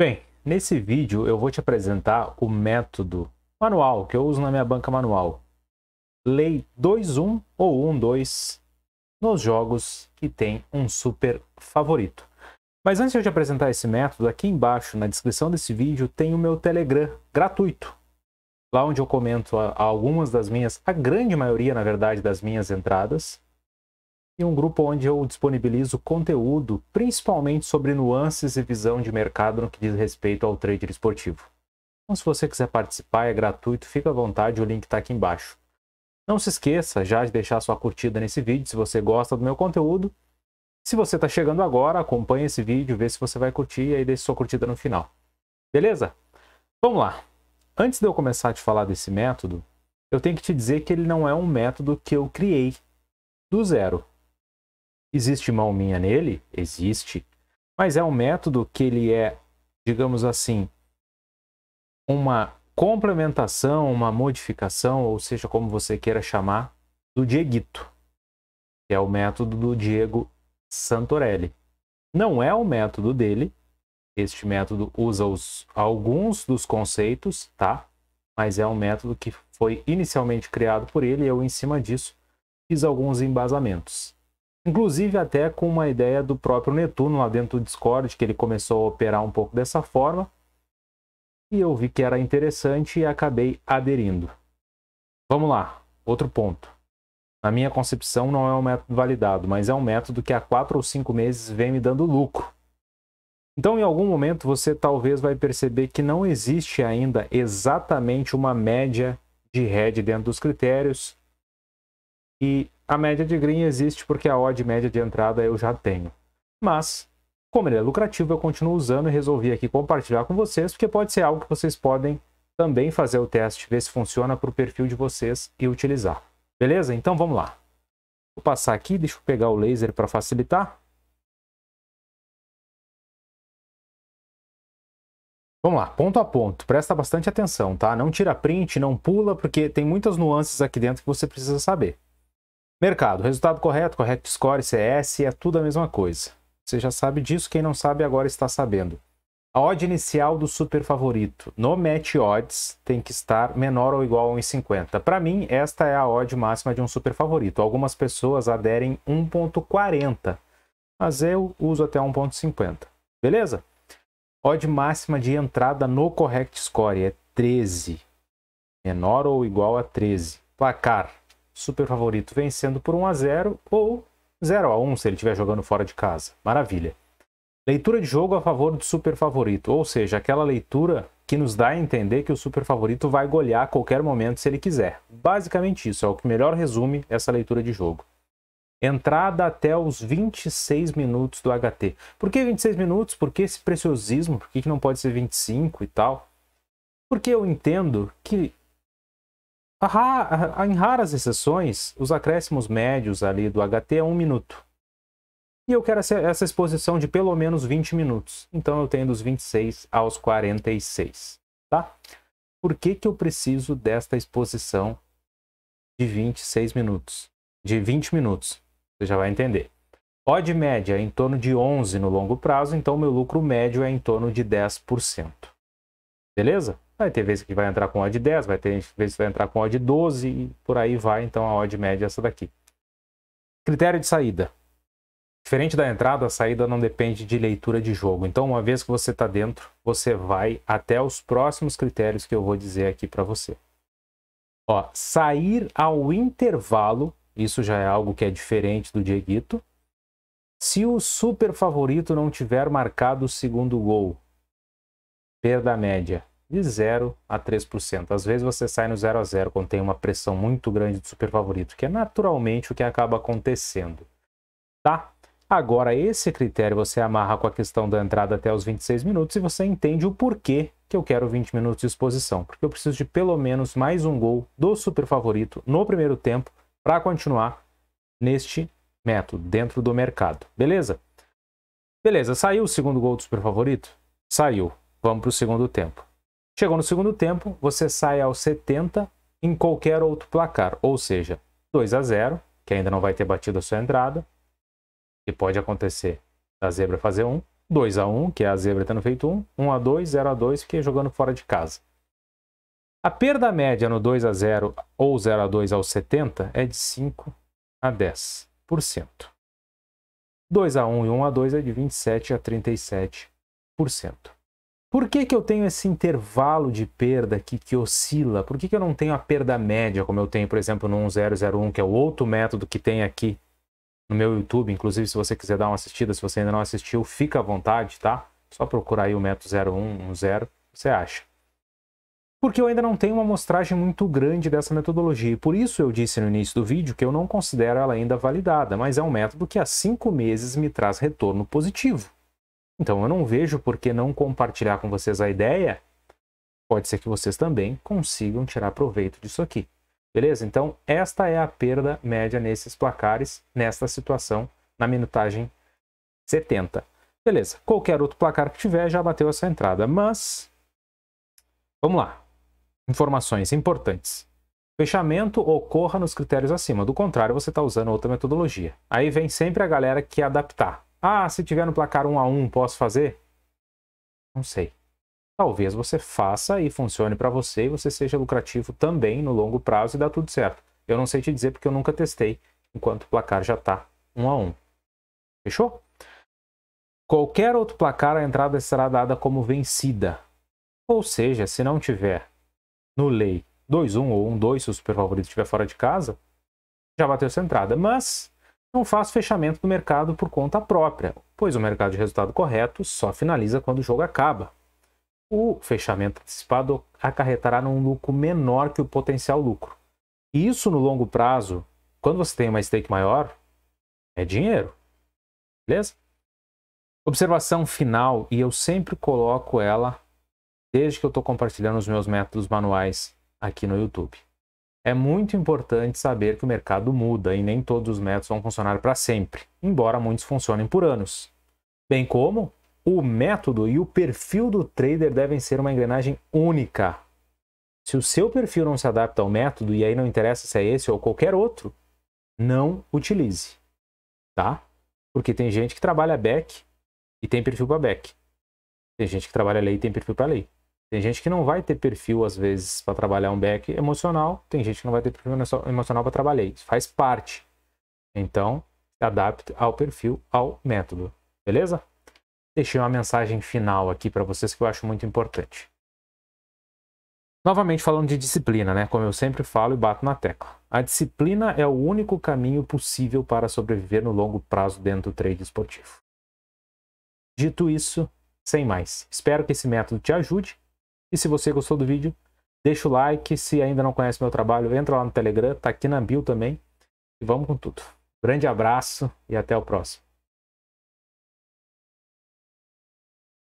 Bem, nesse vídeo eu vou te apresentar o método manual que eu uso na minha banca manual. Lei 2-1 ou 1-2 nos jogos que tem um super favorito. Mas antes de eu te apresentar esse método, aqui embaixo na descrição desse vídeo tem o meu Telegram gratuito. Lá onde eu comento algumas das minhas, a grande maioria na verdade das minhas entradas e um grupo onde eu disponibilizo conteúdo, principalmente sobre nuances e visão de mercado no que diz respeito ao trader esportivo. Então, se você quiser participar, é gratuito, fica à vontade, o link está aqui embaixo. Não se esqueça já de deixar sua curtida nesse vídeo se você gosta do meu conteúdo. Se você está chegando agora, acompanhe esse vídeo, vê se você vai curtir e aí deixe sua curtida no final. Beleza? Vamos lá! Antes de eu começar a te falar desse método, eu tenho que te dizer que ele não é um método que eu criei do zero. Existe mão minha nele? Existe. Mas é um método que ele é, digamos assim, uma complementação, uma modificação, ou seja, como você queira chamar, do Dieguito, que é o método do Diego Santorelli. Não é o método dele, este método usa os, alguns dos conceitos, tá? Mas é um método que foi inicialmente criado por ele e eu, em cima disso, fiz alguns embasamentos. Inclusive até com uma ideia do próprio Netuno lá dentro do Discord, que ele começou a operar um pouco dessa forma. E eu vi que era interessante e acabei aderindo. Vamos lá, outro ponto. Na minha concepção não é um método validado, mas é um método que há 4 ou 5 meses vem me dando lucro. Então em algum momento você talvez vai perceber que não existe ainda exatamente uma média de head dentro dos critérios. E a média de green existe porque a odd média de entrada eu já tenho. Mas, como ele é lucrativo, eu continuo usando e resolvi aqui compartilhar com vocês, porque pode ser algo que vocês podem também fazer o teste, ver se funciona para o perfil de vocês e utilizar. Beleza? Então vamos lá. Vou passar aqui, deixa eu pegar o laser para facilitar. Vamos lá, ponto a ponto. Presta bastante atenção, tá? Não tira print, não pula, porque tem muitas nuances aqui dentro que você precisa saber. Mercado, resultado correto, correct score, CS, é tudo a mesma coisa. Você já sabe disso, quem não sabe agora está sabendo. A odd inicial do super favorito no match odds tem que estar menor ou igual a 1,50. Para mim, esta é a odd máxima de um super favorito. Algumas pessoas aderem 1,40, mas eu uso até 1,50. Beleza? Odd máxima de entrada no correct score é 13. Menor ou igual a 13. Placar super favorito vencendo por 1 a 0 ou 0 a 1 se ele estiver jogando fora de casa. Maravilha. Leitura de jogo a favor do super favorito, ou seja, aquela leitura que nos dá a entender que o super favorito vai golear a qualquer momento se ele quiser. Basicamente isso é o que melhor resume essa leitura de jogo. Entrada até os 26 minutos do HT. Por que 26 minutos? Por que esse preciosismo? Por que, que não pode ser 25 e tal? Porque eu entendo que em raras exceções, os acréscimos médios ali do HT é um minuto. E eu quero essa, exposição de pelo menos 20 minutos. Então eu tenho dos 26 aos 46, tá? Por que, que eu preciso desta exposição de 26 minutos? De 20 minutos, você já vai entender. Odd média é em torno de 11 no longo prazo, então meu lucro médio é em torno de 10%. Beleza? Vai ter vezes que vai entrar com odd 10, vai ter vezes que vai entrar com odd 12 e por aí vai, então a odd média é essa daqui. Critério de saída. Diferente da entrada, a saída não depende de leitura de jogo. Então, uma vez que você está dentro, você vai até os próximos critérios que eu vou dizer aqui para você. Ó, sair ao intervalo, isso já é algo que é diferente do Dieguito. Se o super favorito não tiver marcado o segundo gol, perda média de 0 a 3%. Às vezes você sai no 0 a 0 quando tem uma pressão muito grande do super favorito, que é naturalmente o que acaba acontecendo. Tá? Agora, esse critério você amarra com a questão da entrada até os 26 minutos e você entende o porquê que eu quero 20 minutos de exposição. Porque eu preciso de pelo menos mais um gol do super favorito no primeiro tempo para continuar neste método, dentro do mercado. Beleza? Beleza, saiu o segundo gol do super favorito? Saiu. Vamos para o segundo tempo. Chegou no segundo tempo, você sai aos 70 em qualquer outro placar, ou seja, 2 a 0, que ainda não vai ter batido a sua entrada, que pode acontecer da zebra fazer 1, 2 a 1, que é a zebra tendo feito 1, 1 a 2, 0 a 2, que é jogando fora de casa. A perda média no 2 a 0 ou 0 a 2 aos 70 é de 5 a 10%. 2 a 1 e 1 a 2 é de 27 a 37%. Por que, que eu tenho esse intervalo de perda aqui que oscila? Por que, que eu não tenho a perda média, como eu tenho, por exemplo, no 1001, que é o outro método que tem aqui no meu YouTube? Inclusive, se você quiser dar uma assistida, se você ainda não assistiu, fica à vontade, tá? Só procurar aí o método 0110, você acha porque eu ainda não tenho uma amostragem muito grande dessa metodologia. E por isso eu disse no início do vídeo que eu não considero ela ainda validada, mas é um método que há cinco meses me traz retorno positivo. Então eu não vejo por que não compartilhar com vocês a ideia. Pode ser que vocês também consigam tirar proveito disso aqui. Beleza? Então esta é a perda média nesses placares, nesta situação, na minutagem 70. Beleza, qualquer outro placar que tiver já bateu essa entrada, mas vamos lá. Informações importantes. Fechamento ocorra nos critérios acima, do contrário você está usando outra metodologia. Aí vem sempre a galera que adaptar. Ah, se tiver no placar 1 a 1 posso fazer? Não sei. Talvez você faça e funcione para você e você seja lucrativo também no longo prazo e dá tudo certo. Eu não sei te dizer porque eu nunca testei, enquanto o placar já está 1 a 1. Fechou? Qualquer outro placar, a entrada será dada como vencida. Ou seja, se não tiver no lei 2-1 ou 1-2, se o super favorito estiver fora de casa, já bateu sua entrada. Mas não faz fechamento do mercado por conta própria, pois o mercado de resultado correto só finaliza quando o jogo acaba. O fechamento antecipado acarretará num lucro menor que o potencial lucro. E isso no longo prazo, quando você tem uma stake maior, é dinheiro. Beleza? Observação final, e eu sempre coloco ela desde que eu estou compartilhando os meus métodos manuais aqui no YouTube. É muito importante saber que o mercado muda e nem todos os métodos vão funcionar para sempre, embora muitos funcionem por anos. Bem como o método e o perfil do trader devem ser uma engrenagem única. Se o seu perfil não se adapta ao método e aí não interessa se é esse ou qualquer outro, não utilize, tá? Porque tem gente que trabalha back e tem perfil para back. Tem gente que trabalha lei e tem perfil para lei. Tem gente que não vai ter perfil, às vezes, para trabalhar um back emocional, tem gente que não vai ter perfil emocional para trabalhar. Isso faz parte. Então, adapte ao perfil, ao método. Beleza? Deixei uma mensagem final aqui para vocês que eu acho muito importante. Novamente falando de disciplina, né? Como eu sempre falo e bato na tecla. A disciplina é o único caminho possível para sobreviver no longo prazo dentro do trade esportivo. Dito isso, sem mais. Espero que esse método te ajude e se você gostou do vídeo, deixa o like. Se ainda não conhece meu trabalho, entra lá no Telegram, tá aqui na bio também. E vamos com tudo. Grande abraço e até o próximo.